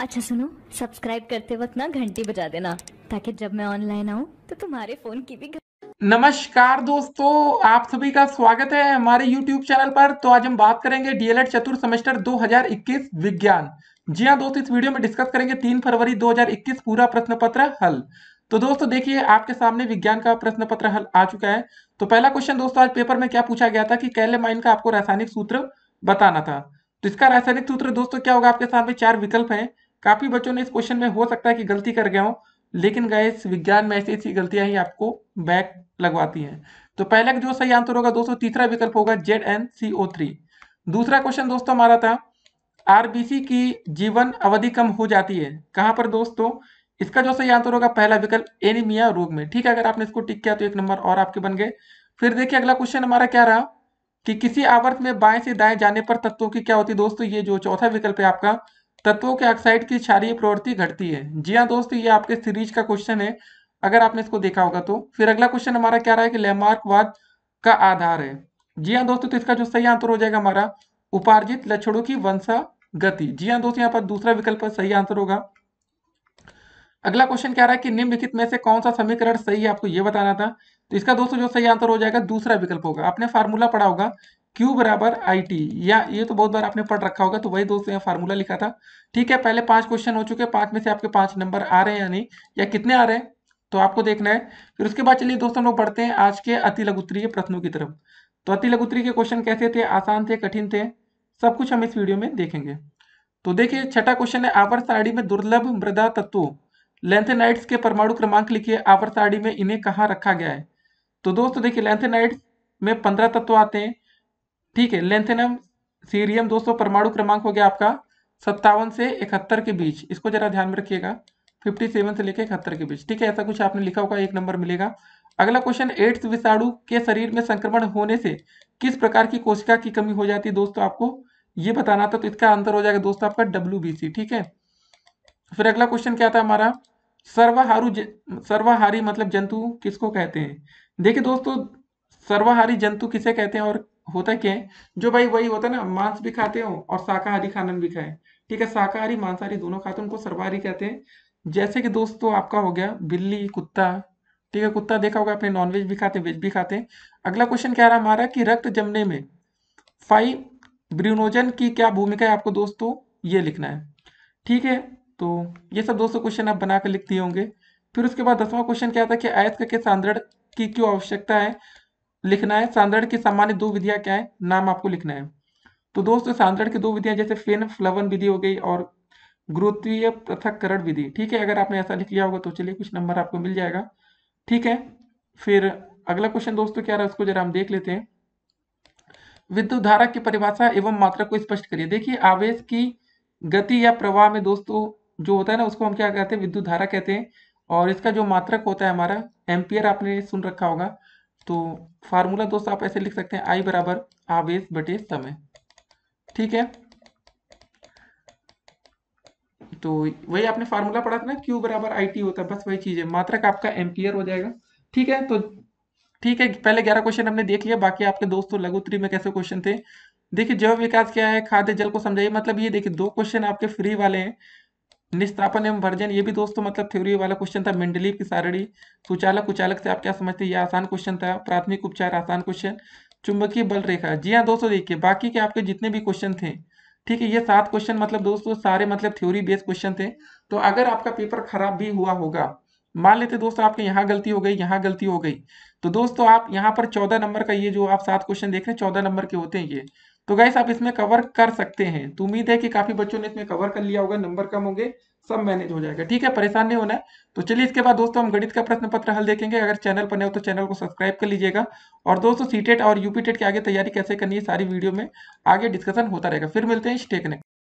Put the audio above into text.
अच्छा सुनो सब्सक्राइब करते वक्त ना घंटी बजा देना ताकि जब मैं ऑनलाइन आऊँ तो तुम्हारे फोन की भी नमस्कार दोस्तों आप सभी का स्वागत है हमारे YouTube चैनल पर तो आज हम बात करेंगे डीएलएड चतुर्थ सेमेस्टर 2021 विज्ञान जी हाँ दोस्तों इस वीडियो में डिस्कस करेंगे 3 फरवरी 2021 पूरा प्रश्न पत्र हल तो दोस्तों देखिए आपके सामने विज्ञान का प्रश्न पत्र हल आ चुका है तो पहला क्वेश्चन दोस्तों आज पेपर में क्या पूछा गया था कि कैलेमाइन का आपको रासायनिक सूत्र बताना था तो इसका रासायनिक सूत्र दोस्तों क्या होगा आपके सामने चार विकल्प है काफी बच्चों ने इस क्वेश्चन में हो सकता है कि गलती कर गया हो लेकिन गैस विज्ञान में ऐसी ऐसी गलतियां ही आपको बैक लगवाती हैं तो पहला जो सही आंसर होगा दोस्तों तीसरा विकल्प होगा Z N C O three दूसरा क्वेश्चन दोस्तों हमारा था आरबीसी की जीवन अवधि कम हो जाती है कहां पर दोस्तों इसका जो सही आंसर होगा पहला विकल्प एनीमिया रोग में ठीक है अगर आपने इसको टिक किया तो एक नंबर और आपके बन गए फिर देखिए अगला क्वेश्चन हमारा क्या रहा कि किसी आवर्त में बाएं से दाएं जाने पर तत्वों की क्या होती है दोस्तों ये जो चौथा विकल्प है आपका तत्वों के ऑक्साइड की क्षारीय प्रवृत्ति घटती है जी हाँ दोस्त ये आपके सीरीज का क्वेश्चन है अगर आपने इसको देखा होगा तो फिर अगला क्वेश्चन हमारा क्या रहा है कि लेमार्कवाद का आधार है जी हाँ दोस्तों तो इसका जो सही आंसर हो जाएगा हमारा उपार्जित लक्षणों की वंशा गति जी हाँ दोस्तों यहाँ पर दूसरा विकल्प सही आंसर होगा अगला क्वेश्चन क्या रहा है कि निम्नलिखित में से कौन सा समीकरण सही है आपको ये बताना था तो इसका दोस्तों जो सही आंसर हो जाएगा दूसरा विकल्प होगा आपने फार्मूला पढ़ा होगा क्यू बराबर आई टी या ये तो बहुत बार आपने पढ़ रखा होगा तो वही दोस्तों यहाँ फार्मूला लिखा था ठीक है पहले पांच क्वेश्चन हो चुके हैं पांच में से आपके पांच नंबर आ रहे हैं या नहीं या कितने आ रहे हैं तो आपको देखना है फिर उसके बाद चलिए दोस्तों हम लोग पढ़ते हैं आज के अति लघुत्तरीय प्रश्नों की तरफ तो अति लघुत्तरीय के क्वेश्चन कैसे थे आसान थे कठिन थे सब कुछ हम इस वीडियो में देखेंगे तो देखिए छठा क्वेश्चन है आवर सारणी में दुर्लभ मृदा तत्व लेंथेनाइट्स के परमाणु क्रमांक लिखिए आवर सारणी में इन्हें कहाँ रखा गया है तो दोस्तों देखिए लेंथेनाइट्स में पंद्रह तत्व आते हैं ठीक है लेंथेनम सीरियम दोस्तों परमाणु क्रमांक हो गया आपका सत्तावन से इकहत्तर के बीच इसको जरा ध्यान में रखिएगा 57 से लेकर इकहत्तर के बीच ठीक है ऐसा कुछ आपने लिखा होगा एक नंबर मिलेगा अगला क्वेश्चन एड्स विषाणु के शरीर में संक्रमण होने से किस प्रकार की कोशिका की कमी हो जाती है दोस्तों आपको ये बताना था तो इसका आंसर हो जाएगा दोस्तों आपका डब्ल्यू ठीक है फिर अगला क्वेश्चन क्या था हमारा सर्वाहारू सर्वाहारी मतलब जंतु किसको कहते हैं देखिए दोस्तों सर्वाहारी जंतु किसे कहते हैं और होता क्या है जो भाई वही होता है ना मांस भी खाते हो और शाकाहारी खाना भी खाए ठीक है शाकाहारी मांसाहारी दोनों खाते हैं उनको सर्वाहारी कहते हैं जैसे कि दोस्तों आपका हो गया बिल्ली कुत्ता ठीक है कुत्ता देखा होगा अपने नॉनवेज भी खाते हैं वेज भी खाते हैं अगला क्वेश्चन कह रहा हमारा कि रक्त जमने में फाइव ब्रिनोजन की क्या भूमिका है आपको दोस्तों ये लिखना है ठीक है तो ये सब दोस्तों क्वेश्चन आप बनाकर लिख दिए होंगे फिर उसके बाद दसवां क्वेश्चन क्या था कि अयस्क के सांद्रण की क्यों आवश्यकता है लिखना है सांद्रण की सामान्य दो विधियां क्या है नाम आपको लिखना है तो दोस्तों सांद्रण की दो विधियां जैसे फेन फ्लवन विधि हो गई और गुरुत्वीय पृथककरण विधि ठीक है अगर आपने ऐसा लिख लिया होगा तो चलिए कुछ नंबर आपको मिल जाएगा ठीक है फिर अगला क्वेश्चन दोस्तों क्या रहा उसको जरा हम देख लेते हैं विद्युत धारा की परिभाषा एवं मात्रा को स्पष्ट करिए देखिए आवेश की गति या प्रवाह में दोस्तों जो होता है ना उसको हम क्या कहते हैं विद्युत धारा कहते हैं और इसका जो मात्रक होता है हमारा एम्पियर आपने सुन रखा होगा तो फार्मूला दोस्तों आप ऐसे लिख सकते हैं आई बराबर आवेश बटे समय ठीक है तो वही आपने फार्मूला पढ़ा था ना क्यू बराबर आई टी होता है बस वही चीज है मात्रक आपका एम्पियर हो जाएगा ठीक है तो ठीक है पहले ग्यारह क्वेश्चन हमने देख लिया बाकी आपके दोस्तों लघु में कैसे क्वेश्चन थे देखिए जैव विकास क्या है खाद्य जल को समझाइए मतलब ये देखिए दो क्वेश्चन आपके फ्री वाले हैं निस्तापन एवं वर्जन ये भी दोस्तों तो मतलब थ्योरी वाला क्वेश्चन था मंडली की सारणी सुचालक कुचालक से आप क्या समझते हैं ये आसान क्वेश्चन था प्राथमिक उपचार आसान क्वेश्चन चुंबकीय बल रेखा जी हाँ दोस्तों देखिए बाकी के आपके जितने भी क्वेश्चन थे ठीक है ये सात क्वेश्चन मतलब दोस्तों सारे मतलब थ्योरी बेस्ड क्वेश्चन थे तो अगर आपका पेपर खराब भी हुआ होगा मान लेते दोस्तों आपके यहाँ गलती हो गई यहाँ गलती हो गई तो दोस्तों आप यहाँ पर चौदह नंबर का ये जो आप सात क्वेश्चन देख रहे हैं चौदह नंबर के होते हैं ये तो गैस आप इसमें कवर कर सकते हैं तो उम्मीद है कि काफी बच्चों ने इसमें कवर कर लिया होगा नंबर कम होंगे सब मैनेज हो जाएगा ठीक है परेशान नहीं होना है तो चलिए इसके बाद दोस्तों हम गणित का प्रश्न पत्र हल देखेंगे अगर चैनल पर नए हो तो चैनल को सब्सक्राइब कर लीजिएगा और दोस्तों सीटेट e और यूपीटेट e के आगे तैयारी कैसे करनी है सारी वीडियो में आगे डिस्कशन होता रहेगा फिर मिलते हैं स्टे